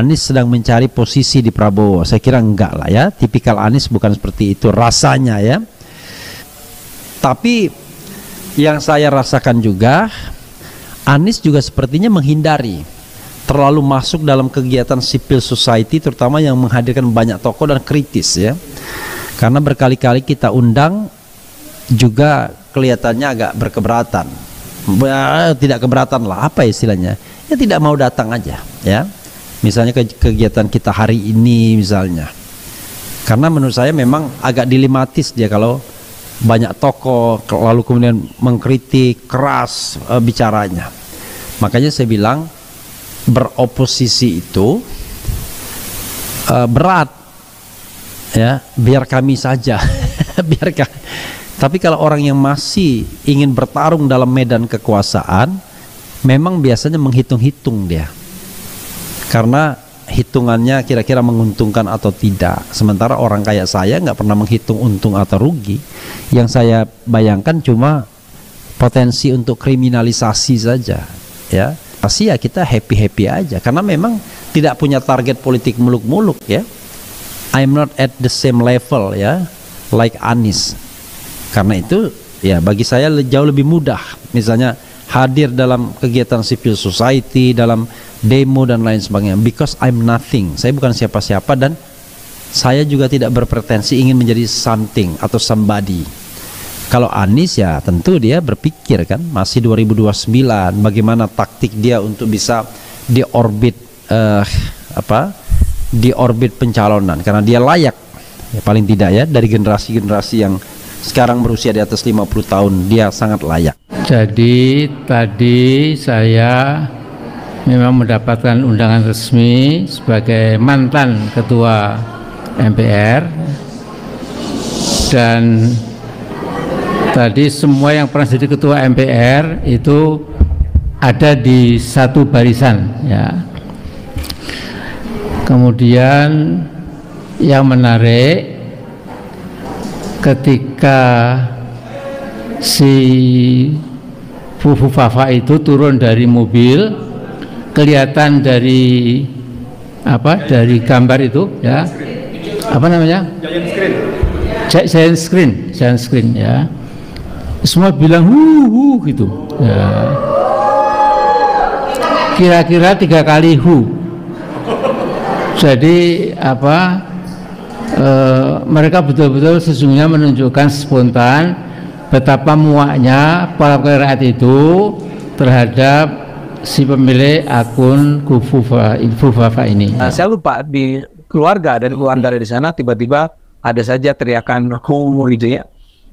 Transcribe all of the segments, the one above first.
Anies sedang mencari posisi di Prabowo. Saya kira enggak lah ya. Tipikal Anies bukan seperti itu rasanya ya. Tapi yang saya rasakan juga Anies juga sepertinya menghindari terlalu masuk dalam kegiatan civil society terutama yang menghadirkan banyak tokoh dan kritis ya. Karena berkali-kali kita undang juga kelihatannya agak berkeberatan. Tidak keberatan lah apa istilahnya? Ya tidak mau datang aja ya misalnya kegiatan kita hari ini misalnya karena menurut saya memang agak dilematis dia kalau banyak tokoh lalu kemudian mengkritik keras e, bicaranya makanya saya bilang beroposisi itu e, berat ya biar kami saja biar tapi kalau orang yang masih ingin bertarung dalam medan kekuasaan memang biasanya menghitung-hitung dia karena hitungannya kira-kira menguntungkan atau tidak. Sementara orang kayak saya nggak pernah menghitung untung atau rugi. Yang saya bayangkan cuma potensi untuk kriminalisasi saja, ya. Pasti ya kita happy happy aja karena memang tidak punya target politik muluk-muluk ya. I'm not at the same level ya, like Anis. Karena itu ya bagi saya jauh lebih mudah misalnya hadir dalam kegiatan civil society dalam demo dan lain sebagainya because I'm nothing saya bukan siapa-siapa dan saya juga tidak berpretensi ingin menjadi something atau somebody kalau Anies ya tentu dia berpikir kan masih 2029 bagaimana taktik dia untuk bisa di orbit uh, eh, apa di orbit pencalonan karena dia layak ya, paling tidak ya dari generasi-generasi yang sekarang berusia di atas 50 tahun dia sangat layak. Jadi tadi saya memang mendapatkan undangan resmi sebagai mantan ketua MPR dan tadi semua yang pernah jadi ketua MPR itu ada di satu barisan ya kemudian yang menarik ketika si Fufu Fafa itu turun dari mobil kelihatan dari apa dari gambar itu ya apa namanya giant screen giant screen giant screen ya semua bilang hu hu gitu ya. kira-kira tiga kali hu jadi apa e, mereka betul-betul sesungguhnya menunjukkan spontan betapa muaknya para rakyat itu terhadap si pemilik akun Kufufa Infufafa ini. Nah, saya lupa di keluarga dan keluarga dari sana tiba-tiba ada saja teriakan hu gitu ya.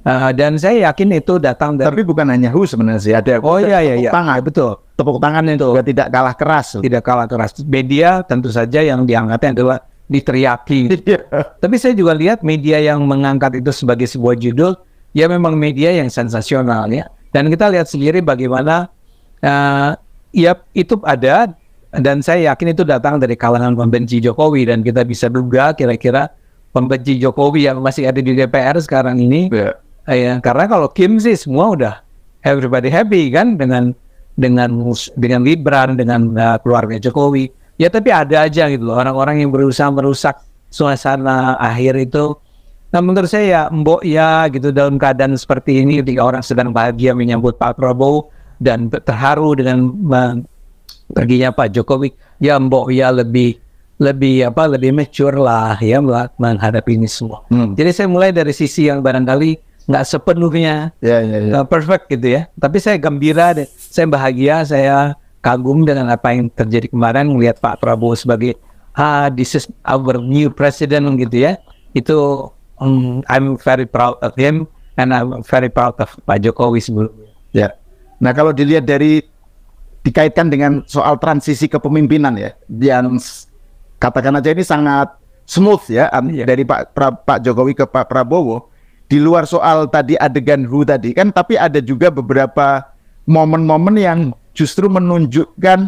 Uh, dan saya yakin itu datang dari Tapi bukan hanya hu sebenarnya sih, ada Oh iya iya iya. Tangan. Ya, betul. Tepuk tangan itu juga tidak kalah keras. Tidak kalah keras. Media tentu saja yang diangkatnya adalah diteriaki. Iya. Tapi saya juga lihat media yang mengangkat itu sebagai sebuah judul ya memang media yang sensasional ya. Dan kita lihat sendiri bagaimana uh, Iya, itu ada dan saya yakin itu datang dari kalangan pembenci Jokowi dan kita bisa duga kira-kira pembenci Jokowi yang masih ada di DPR sekarang ini. Yeah. Ya. ya, karena kalau Kim sih semua udah everybody happy kan dengan dengan dengan Libran dengan uh, keluarga Jokowi. Ya tapi ada aja gitu loh orang-orang yang berusaha merusak suasana akhir itu. Nah menurut saya ya mbok ya gitu dalam keadaan seperti ini ketika orang sedang bahagia menyambut Pak Prabowo dan terharu dengan perginya Pak Jokowi ya mbok ya lebih lebih apa lebih mature lah ya menghadapi ini semua. Hmm. Jadi saya mulai dari sisi yang barangkali nggak sepenuhnya yeah, yeah, yeah. perfect gitu ya. Tapi saya gembira, saya bahagia, saya kagum dengan apa yang terjadi kemarin melihat Pak Prabowo sebagai ah this is our new president gitu ya. Itu um, I'm very proud of him and I'm very proud of Pak Jokowi sebelumnya. Yeah. Nah kalau dilihat dari dikaitkan dengan soal transisi kepemimpinan ya, yang katakan aja ini sangat smooth ya iya. dari Pak pra, Pak Jokowi ke Pak Prabowo. Di luar soal tadi adegan Hu tadi kan, tapi ada juga beberapa momen-momen yang justru menunjukkan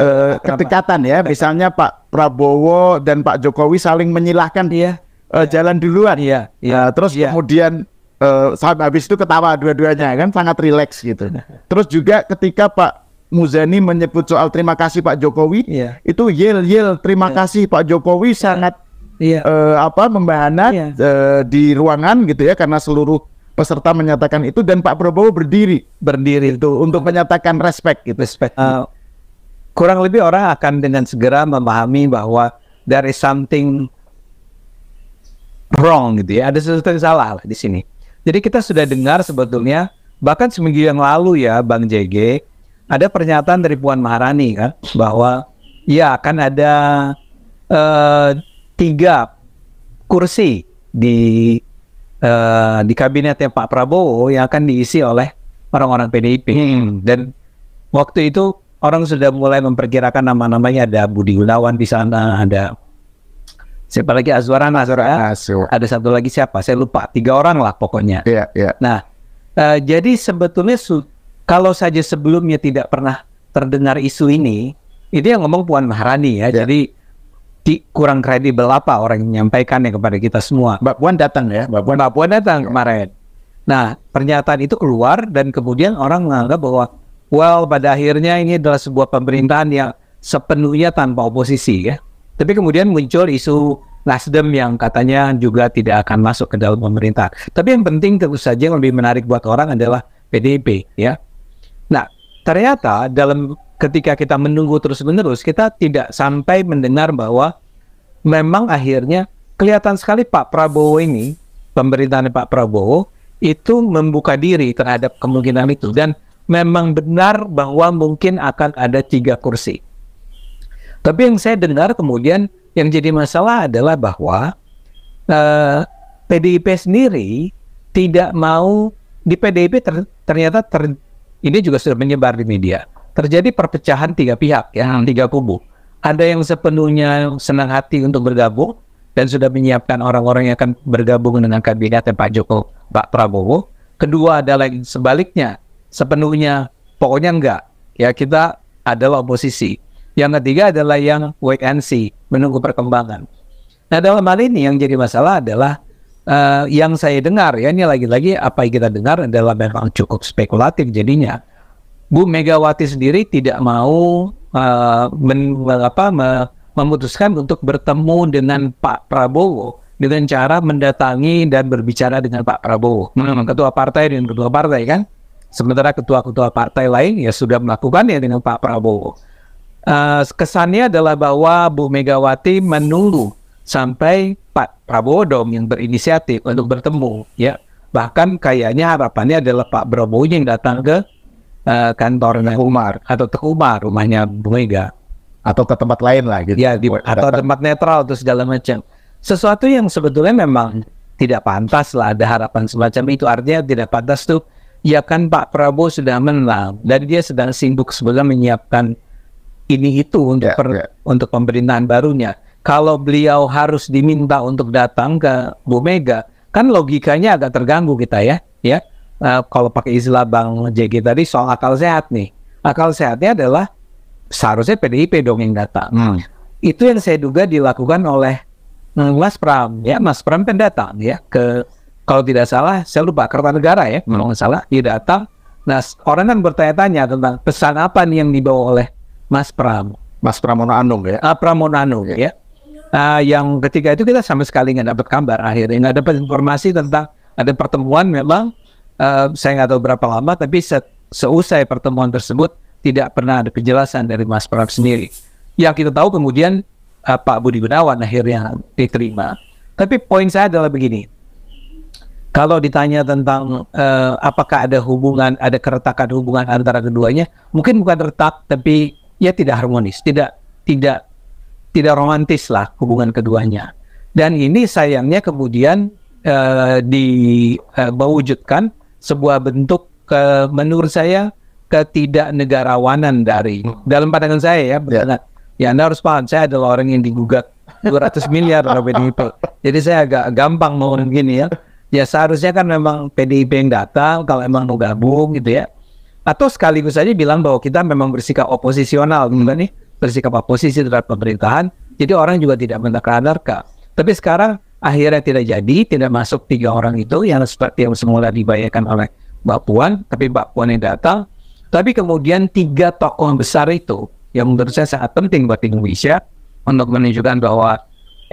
uh, kedekatan ya. Misalnya Pak Prabowo dan Pak Jokowi saling menyilahkan dia uh, eh, jalan duluan. Iya. iya. Uh, terus iya. kemudian uh, sampai habis itu ketawa dua-duanya kan sangat rileks gitu. Terus juga ketika Pak Muzani menyebut soal terima kasih Pak Jokowi, yeah. itu yel yel terima yeah. kasih Pak Jokowi iya. sangat yeah. Iya. uh, apa membahana yeah. Iya. uh, di ruangan gitu ya karena seluruh peserta menyatakan itu dan Pak Prabowo berdiri berdiri itu untuk menyatakan respect gitu. Respect. Uh, kurang lebih orang akan dengan segera memahami bahwa there is something wrong gitu ya. Ada sesuatu yang salah di sini. Jadi kita sudah dengar sebetulnya bahkan seminggu yang lalu ya Bang JG ada pernyataan dari Puan Maharani kan bahwa ya akan ada uh, tiga kursi di uh, di kabinetnya Pak Prabowo yang akan diisi oleh orang-orang PDIP hmm. dan waktu itu orang sudah mulai memperkirakan nama-namanya ada Budi Gunawan di sana ada Siapa lagi Azwaran, Azwaran. Ah, ya? Ada satu lagi siapa? Saya lupa. Tiga orang lah pokoknya. Iya, yeah, iya. Yeah. Nah, uh, jadi sebetulnya su kalau saja sebelumnya tidak pernah terdengar isu ini, itu yang ngomong Puan Maharani ya. Yeah. Jadi kurang kredibel apa orang yang menyampaikannya kepada kita semua. Mbak Puan datang ya, Mbak Puan. Mbak Puan datang iya. kemarin. Nah, pernyataan itu keluar dan kemudian orang menganggap bahwa well pada akhirnya ini adalah sebuah pemerintahan yang sepenuhnya tanpa oposisi ya. Tapi kemudian muncul isu Nasdem yang katanya juga tidak akan masuk ke dalam pemerintah. Tapi yang penting tentu saja yang lebih menarik buat orang adalah PDIP ya. Nah, ternyata dalam ketika kita menunggu terus-menerus kita tidak sampai mendengar bahwa memang akhirnya kelihatan sekali Pak Prabowo ini pemerintahan Pak Prabowo itu membuka diri terhadap kemungkinan itu dan memang benar bahwa mungkin akan ada tiga kursi. Tapi yang saya dengar kemudian yang jadi masalah adalah bahwa uh, eh, PDIP sendiri tidak mau di PDIP ter, ternyata ter, ini juga sudah menyebar di media. Terjadi perpecahan tiga pihak ya, tiga kubu. Ada yang sepenuhnya senang hati untuk bergabung dan sudah menyiapkan orang-orang yang akan bergabung dengan kabinet Pak Jokowi Pak Prabowo. Kedua adalah yang sebaliknya, sepenuhnya pokoknya enggak. Ya kita adalah oposisi. Yang ketiga adalah yang wait and see, menunggu perkembangan. Nah dalam hal ini yang jadi masalah adalah uh, yang saya dengar ya ini lagi-lagi apa yang kita dengar adalah memang cukup spekulatif jadinya. Bu Megawati sendiri tidak mau uh, men, apa, memutuskan untuk bertemu dengan Pak Prabowo dengan cara mendatangi dan berbicara dengan Pak Prabowo, hmm. ketua partai dengan ketua partai kan. Sementara ketua-ketua partai lain ya sudah melakukannya dengan Pak Prabowo uh, kesannya adalah bahwa Bu Megawati menunggu sampai Pak Prabowo dong yang berinisiatif untuk bertemu ya bahkan kayaknya harapannya adalah Pak Prabowo yang datang ke uh, kantornya Umar atau ke Umar rumahnya Bu Mega atau ke tempat lain lah gitu ya di, atau tempat netral atau segala macam sesuatu yang sebetulnya memang tidak pantas lah ada harapan semacam itu artinya tidak pantas tuh ya kan Pak Prabowo sudah menang dan dia sedang sibuk sebelum menyiapkan ini itu untuk yeah, per, yeah. untuk pemerintahan barunya. Kalau beliau harus diminta untuk datang ke Bu Mega, kan logikanya agak terganggu kita ya, ya. Uh, kalau pakai istilah Bang JG tadi soal akal sehat nih. Akal sehatnya adalah seharusnya PDIP dong yang datang. Hmm. Itu yang saya duga dilakukan oleh eh, Mas Pram ya, Mas Pram kan datang ya ke kalau tidak salah saya lupa Kertanegara ya, hmm. kalau nggak salah dia datang. Nah orang kan bertanya-tanya tentang pesan apa nih yang dibawa oleh Mas Pram, Mas Pramono Anung ya. Ah, Pramono Anung ya. ya. yang ketiga itu kita sama sekali nggak dapat kabar akhirnya nggak dapat informasi tentang ada pertemuan memang uh, saya nggak tahu berapa lama tapi se seusai pertemuan tersebut tidak pernah ada penjelasan dari Mas Pram sendiri. Yang kita tahu kemudian uh, Pak Budi Gunawan akhirnya diterima. Tapi poin saya adalah begini. Kalau ditanya tentang uh, apakah ada hubungan, ada keretakan hubungan antara keduanya, mungkin bukan retak, tapi ya tidak harmonis, tidak tidak tidak romantis lah hubungan keduanya. Dan ini sayangnya kemudian uh, eh, diwujudkan eh, uh, sebuah bentuk uh, menurut saya ketidaknegarawanan dari dalam pandangan saya ya yeah. Ya. ya Anda harus paham saya adalah orang yang digugat 200 miliar oleh PDIP jadi saya agak gampang mau gini ya ya seharusnya kan memang PDIP yang datang kalau emang mau gabung gitu ya atau sekaligus saja bilang bahwa kita memang bersikap oposisional gitu kan nih bersikap oposisi terhadap pemerintahan jadi orang juga tidak menekan nerka tapi sekarang akhirnya tidak jadi tidak masuk tiga orang itu yang seperti yang semula dibayarkan oleh Mbak Puan tapi Mbak Puan yang datang tapi kemudian tiga tokoh besar itu yang menurut saya sangat penting buat Indonesia untuk menunjukkan bahwa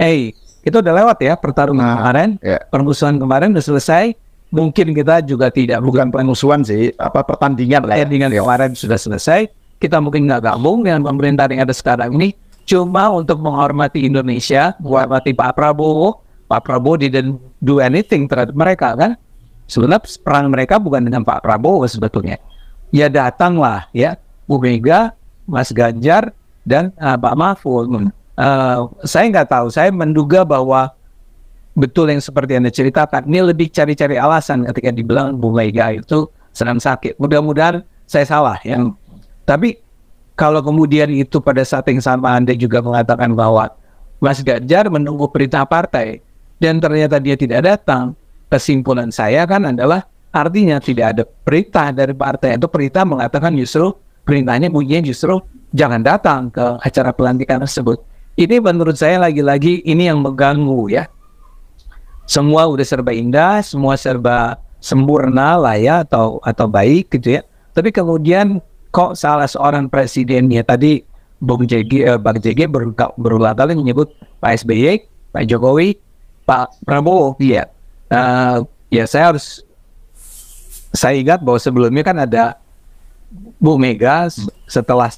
eh hey, itu udah lewat ya pertarungan nah, kemarin yeah. permusuhan kemarin udah selesai mungkin kita juga tidak bukan pengusuhan sih apa pertandingan lah ya. pertandingan ya. kemarin sudah selesai kita mungkin nggak gabung dengan pemerintah yang ada sekarang ini cuma untuk menghormati Indonesia menghormati Pak Prabowo Pak Prabowo didn't do anything terhadap mereka kan sebenarnya perang mereka bukan dengan Pak Prabowo sebetulnya ya datanglah ya Bu Mega Mas Ganjar dan uh, Pak Mahfud uh, saya nggak tahu saya menduga bahwa betul yang seperti Anda ceritakan. Ini lebih cari-cari alasan ketika dibilang Bu Mega itu sedang sakit. Mudah-mudahan saya salah ya. Tapi kalau kemudian itu pada saat yang sama Anda juga mengatakan bahwa Mas Ganjar menunggu perintah partai dan ternyata dia tidak datang, kesimpulan saya kan adalah artinya tidak ada perintah dari partai atau perintah mengatakan justru perintahnya bunyinya justru jangan datang ke acara pelantikan tersebut. Ini menurut saya lagi-lagi ini yang mengganggu ya semua udah serba indah, semua serba sempurna lah ya atau atau baik gitu ya. Tapi kemudian kok salah seorang presidennya tadi Bung JG, eh, Bang JG berulang kali menyebut Pak SBY, Pak Jokowi, Pak Prabowo. Iya. Uh, ya saya harus saya ingat bahwa sebelumnya kan ada Bu Mega setelah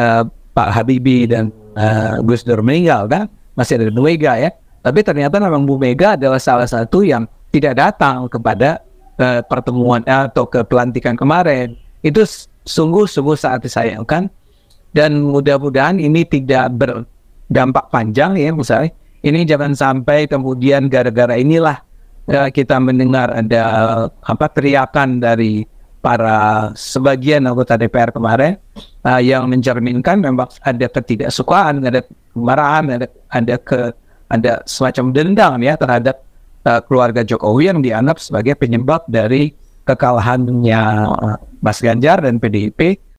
uh, Pak Habibie dan uh, Gus Dur meninggal kan masih ada Bu Mega ya tapi ternyata memang Bu Mega adalah salah satu yang tidak datang kepada uh, pertemuan eh, atau ke pelantikan kemarin. Itu sungguh-sungguh sangat disayangkan dan mudah-mudahan ini tidak berdampak panjang ya misalnya. Ini jangan sampai kemudian gara-gara inilah uh, kita mendengar ada uh, apa teriakan dari para sebagian anggota DPR kemarin uh, yang mencerminkan memang ada ketidaksukaan, ada kemarahan, ada ada ke ada semacam dendam ya terhadap uh, keluarga Jokowi yang dianggap sebagai penyebab dari kekalahannya Mas Ganjar dan PDIP